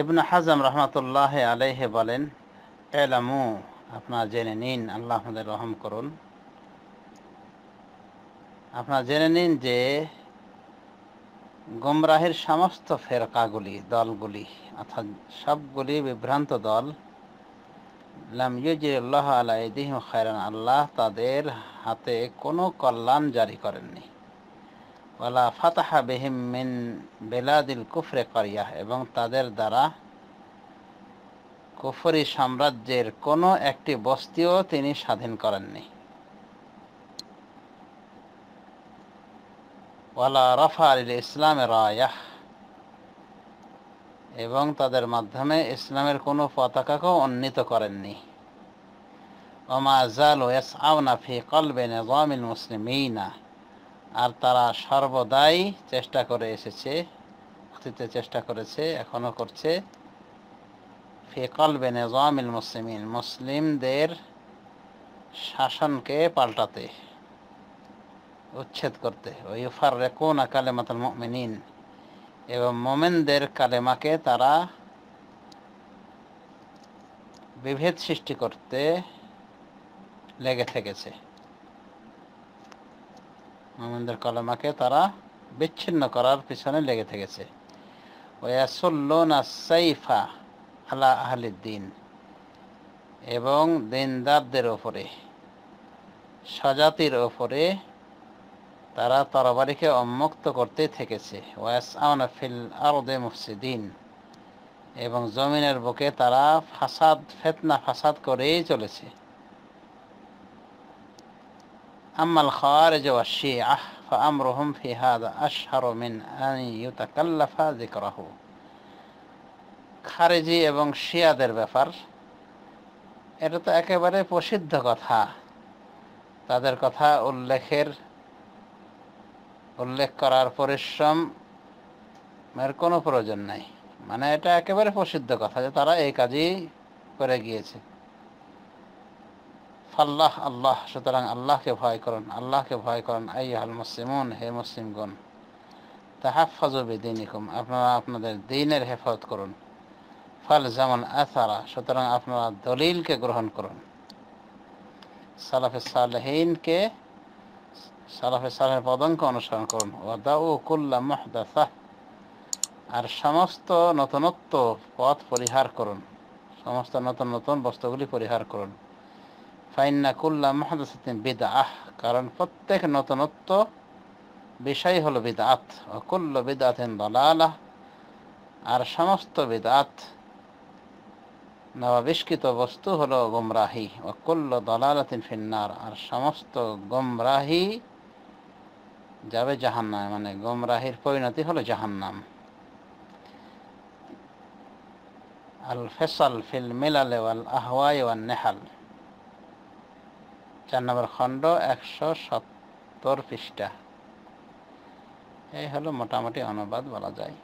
ইবনু হাজম রহমতুল্লাহ আলহে বলেন এলামু আপনার জেনে নিন আল্লাহ আমাদের রহম করুন আপনার জেনে নিন যে গুমরাহের সমস্ত ফেরকাগুলি দলগুলি অর্থাৎ সবগুলি বিভ্রান্ত দল লাম ইউজিল্লাহ আলাইদিহ খায়রান আল্লাহ তাদের হাতে কোনো কল্যাণ জারি করেননি ওয়ালা ফাতাহা বেহিম মিন বেলাদিল কুফরে করিয়া এবং তাদের দ্বারা কুফরি সাম্রাজ্যের কোনো একটি বস্তিও তিনি স্বাধীন করেননি ওয়ালা রাফা আলিল ইসলামের রায়াহ এবং তাদের মাধ্যমে ইসলামের কোনো পতাকাকেও উন্নীত করেননি ওমা জাল ওয়াস আউনা ফি কলবে নিজামিল মুসলিমিনা আর তারা সর্বদাই চেষ্টা করে এসেছে অতীতে চেষ্টা করেছে এখনও করছে ফেকল বেনেজামিল মুসলিমিন মুসলিমদের শাসনকে পাল্টাতে উচ্ছেদ করতে ইউফার রেকুন মাতাল মিনিন এবং মোমেনদের কালেমাকে তারা বিভেদ সৃষ্টি করতে লেগে থেকেছে মোমেনদের কলমাকে তারা বিচ্ছিন্ন করার পিছনে লেগে থেকেছে ওয়াসুল্লোনা সাইফা আলা দিন এবং দিনদারদের ওপরে স্বজাতির ওপরে তারা তরবারিকে উন্মুক্ত করতে থেকেছে ওয়াস ফিল আরদে মুফসিদিন এবং জমিনের বুকে তারা ফাসাদ ফেতনা ফাসাদ করেই চলেছে أما الخارج والشيعة فأمرهم في هذا أشهر من أن يتكلف ذكره খারেজি এবং শিয়াদের ব্যাপার এটা তো একেবারে প্রসিদ্ধ কথা তাদের কথা উল্লেখের উল্লেখ করার পরিশ্রম এর কোনো প্রয়োজন নাই মানে এটা একেবারে প্রসিদ্ধ কথা যে তারা এই কাজই করে গিয়েছে আল্লাহ আল্লাহ সুতরাং আল্লাহকে ভয় করুন আল্লাহকে ভয় করুন আইহাল মুসলিমুন হে মুসলিমগণ তাহাফাজবি দিনিকুম আপনারা আপনাদের দিনের হেফাজত করুন ফাল যেমন আসারা সুতরাং আপনারা দলিলকে গ্রহণ করুন সালাফে সালহীনকে সালাফে সালের পদঙ্ক অনুসরণ করুন ওয়াদাউ কুল্লা মহদাসাহ আর সমস্ত নতুনত্ব পথ পরিহার করুন সমস্ত নতুন নতুন বস্তুগুলি পরিহার করুন ফাইন্না কুল্লা মহাদাসাতিন বিদাহ কারণ প্রত্যেক নতুনত্ব বিষয় হলো বিদাত অকুল্ল বিদাতিন দলালাহ আর সমস্ত বিদাত নবাবিষ্কৃত বস্তু হলো গুমরাহি অকুল্ল দলালাতিন ফিন্নার আর সমস্ত গুমরাহি যাবে জাহান্নাম মানে গুমরাহির পরিণতি হলো জাহান্নাম الفصل في الملل والأهواء والنحل চার নম্বর খণ্ড একশো সত্তর পৃষ্ঠা এই হলো মোটামুটি অনুবাদ বলা যায়